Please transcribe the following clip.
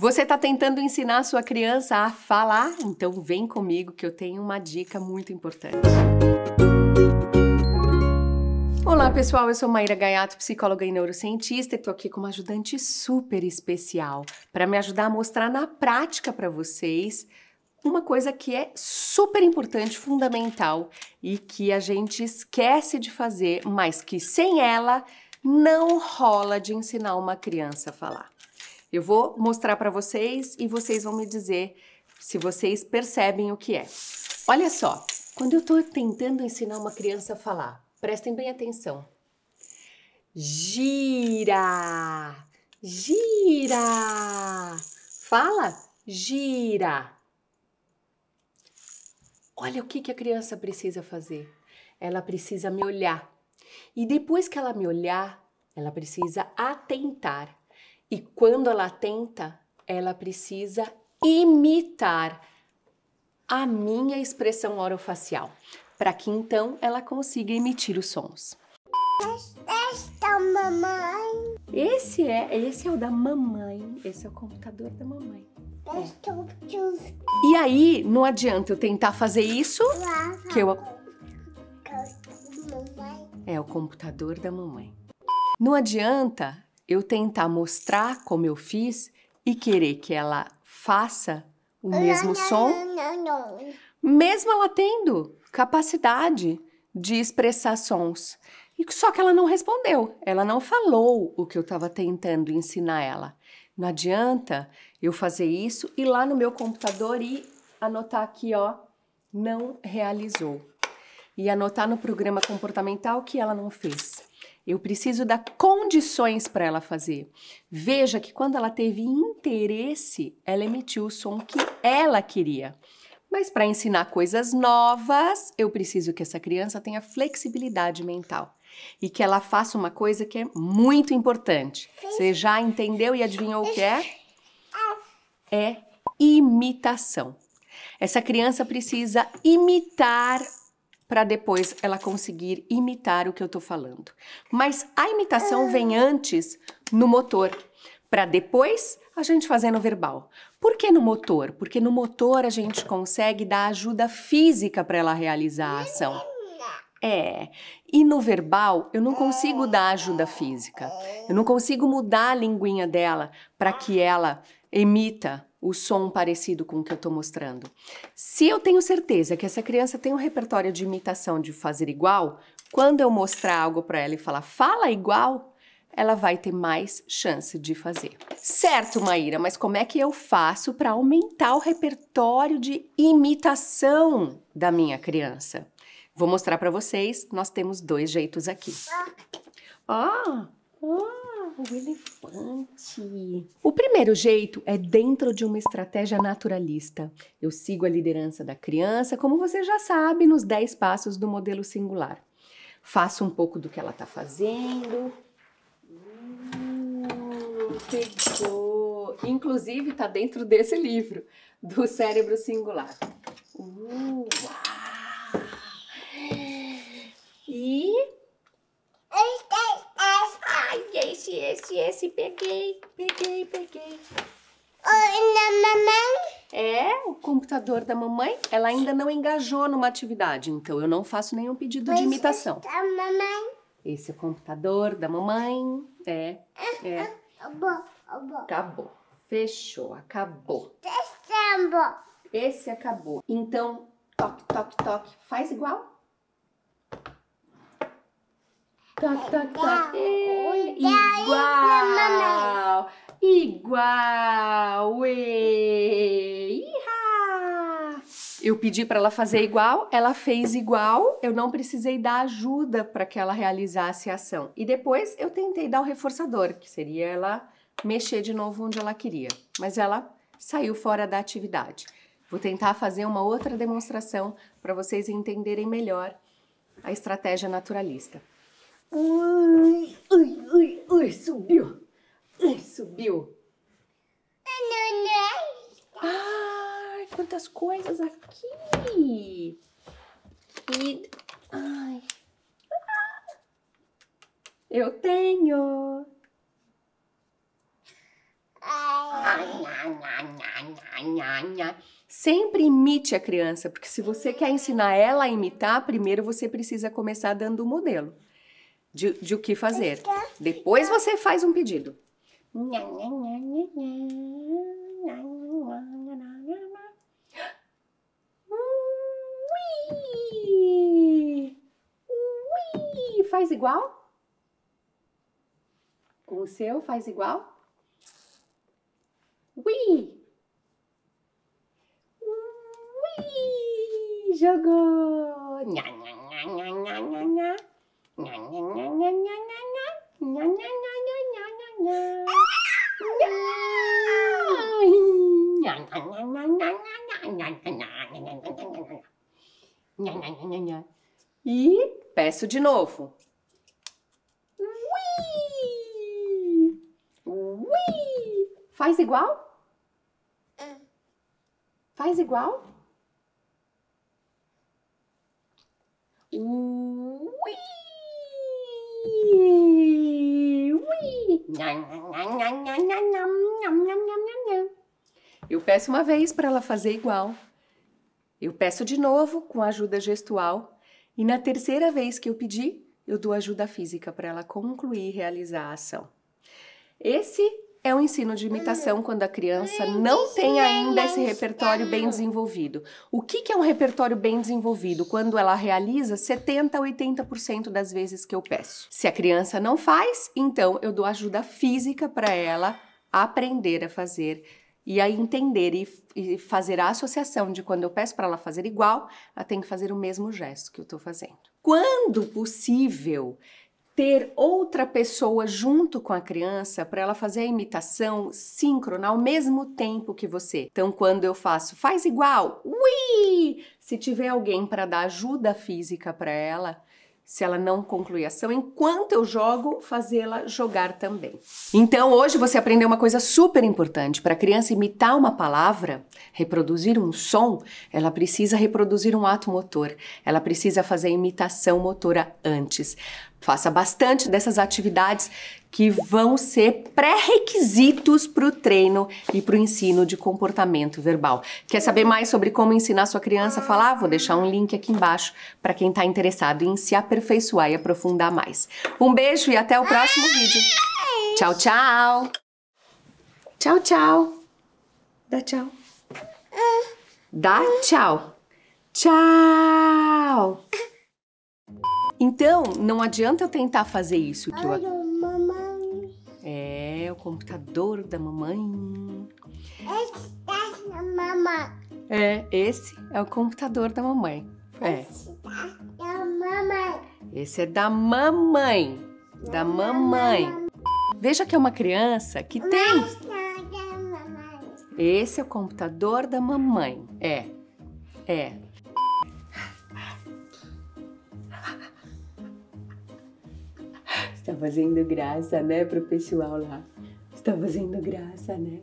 Você está tentando ensinar a sua criança a falar? Então vem comigo que eu tenho uma dica muito importante. Olá pessoal, eu sou Maíra Gaiato, psicóloga e neurocientista e estou aqui com uma ajudante super especial para me ajudar a mostrar na prática para vocês uma coisa que é super importante, fundamental e que a gente esquece de fazer, mas que sem ela não rola de ensinar uma criança a falar. Eu vou mostrar para vocês e vocês vão me dizer se vocês percebem o que é. Olha só, quando eu estou tentando ensinar uma criança a falar, prestem bem atenção. Gira, gira. Fala, gira. Olha o que, que a criança precisa fazer. Ela precisa me olhar. E depois que ela me olhar, ela precisa atentar. E quando ela tenta, ela precisa imitar a minha expressão orofacial, para que então ela consiga emitir os sons. Esta mamãe. Esse é, esse é o da mamãe. Esse é o computador da mamãe. É. E aí, não adianta eu tentar fazer isso que eu É o computador da mamãe. Não adianta eu tentar mostrar como eu fiz e querer que ela faça o mesmo som, mesmo ela tendo capacidade de expressar sons. E só que ela não respondeu, ela não falou o que eu estava tentando ensinar ela. Não adianta eu fazer isso e lá no meu computador e anotar aqui, ó, não realizou. E anotar no programa comportamental que ela não fez. Eu preciso dar condições para ela fazer. Veja que quando ela teve interesse, ela emitiu o som que ela queria. Mas para ensinar coisas novas, eu preciso que essa criança tenha flexibilidade mental e que ela faça uma coisa que é muito importante. Você já entendeu e adivinhou o que é? É imitação. Essa criança precisa imitar para depois ela conseguir imitar o que eu estou falando. Mas a imitação é. vem antes no motor, para depois a gente fazer no verbal. Por que no motor? Porque no motor a gente consegue dar ajuda física para ela realizar a ação. É, e no verbal eu não consigo dar ajuda física. Eu não consigo mudar a linguinha dela para que ela emita o som parecido com o que eu estou mostrando. Se eu tenho certeza que essa criança tem um repertório de imitação de fazer igual, quando eu mostrar algo para ela e falar fala igual, ela vai ter mais chance de fazer. Certo, Maíra, mas como é que eu faço para aumentar o repertório de imitação da minha criança? Vou mostrar para vocês, nós temos dois jeitos aqui. Ah! o elefante. O primeiro jeito é dentro de uma estratégia naturalista. Eu sigo a liderança da criança, como você já sabe, nos 10 passos do modelo singular. Faço um pouco do que ela está fazendo. Hum, pegou. Inclusive, está dentro desse livro, do Cérebro Singular. Gente, esse peguei, peguei, peguei. Oi, na mamãe. É, o computador da mamãe, ela ainda não engajou numa atividade, então eu não faço nenhum pedido de imitação. Da é mamãe. Esse é o computador da mamãe. É, é. Ah, ah, acabou, acabou. Acabou. Fechou, acabou. Esse acabou. É esse acabou. Então, toque, toque, toque. Faz igual. Tac, tac, tac. É, igual. Igual. E, eu pedi para ela fazer igual, ela fez igual, eu não precisei dar ajuda para que ela realizasse a ação. E depois eu tentei dar o reforçador, que seria ela mexer de novo onde ela queria, mas ela saiu fora da atividade. Vou tentar fazer uma outra demonstração para vocês entenderem melhor a estratégia naturalista. Ui, ui, ui, ui, subiu. Ui, subiu. Ai, quantas coisas aqui. E... Ai. Eu tenho. Sempre imite a criança, porque se você quer ensinar ela a imitar, primeiro você precisa começar dando o modelo de, de o que fazer. Depois você faz um pedido. Faz igual? Com o seu, faz igual? Ui! Ui! Jogou! Nha, nha, nha, nha, nha, nha. E peço de novo. Ui! Ui! Faz igual? Faz igual? Ah. Ui! Eu peço uma vez para ela fazer igual. Eu peço de novo com ajuda gestual. E na terceira vez que eu pedir, eu dou ajuda física para ela concluir e realizar a ação. Esse é o ensino de imitação quando a criança não tem ainda esse repertório bem desenvolvido. O que, que é um repertório bem desenvolvido? Quando ela realiza 70% a 80% das vezes que eu peço. Se a criança não faz, então eu dou ajuda física para ela aprender a fazer e a entender e, e, fazer a associação de quando eu peço para ela fazer igual, ela tem que fazer o mesmo gesto que eu estou fazendo. Quando possível, ter outra pessoa junto com a criança para ela fazer a imitação síncrona ao mesmo tempo que você. Então, quando eu faço, faz igual, ui! Se tiver alguém para dar ajuda física para ela, se ela não concluir a ação, enquanto eu jogo, fazê-la jogar também. Então, hoje você aprendeu uma coisa super importante. Para a criança imitar uma palavra, reproduzir um som, ela precisa reproduzir um ato motor. Ela precisa fazer a imitação motora antes. Faça bastante dessas atividades que vão ser pré-requisitos para o treino e para o ensino de comportamento verbal. Quer saber mais sobre como ensinar sua criança a falar? Vou deixar um link aqui embaixo para quem está interessado em se aperfeiçoar e aprofundar mais. Um beijo e até o próximo vídeo. Tchau, tchau. Tchau, tchau. Dá tchau. Dá tchau. Tchau. Então, não adianta eu tentar fazer isso que eu... É, o computador da mamãe. Esse é tá da mamãe. É, esse é o computador da mamãe. É. Esse é tá da mamãe. Esse é da mamãe. Da, da mamãe. mamãe. Veja que é uma criança que Mas tem. É esse é o computador da mamãe. É. É. Está fazendo graça, né, pro pessoal lá? Está fazendo graça, né?